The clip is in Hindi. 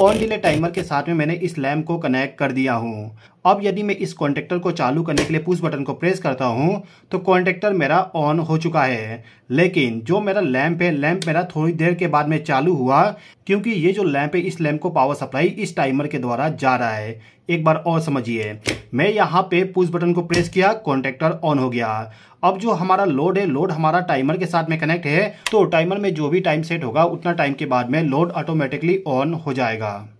ऑन डिले टाइमर के साथ में मैंने इस लैम्प को कनेक्ट कर दिया हूँ अब यदि मैं इस कॉन्टेक्टर को चालू करने के लिए पुश बटन को प्रेस करता हूँ तो कॉन्टेक्टर मेरा ऑन हो चुका है लेकिन जो मेरा लैंप है लैंप मेरा थोड़ी देर के बाद में चालू हुआ क्योंकि ये जो लैंप है इस लैंप को पावर सप्लाई इस टाइमर के द्वारा जा रहा है एक बार और समझिए मैं यहाँ पे पुश बटन को प्रेस किया कॉन्टेक्टर ऑन हो गया अब जो हमारा लोड है लोड हमारा टाइमर के साथ में कनेक्ट है तो टाइमर में जो भी टाइम सेट होगा उतना टाइम के बाद में लोड ऑटोमेटिकली ऑन हो जाएगा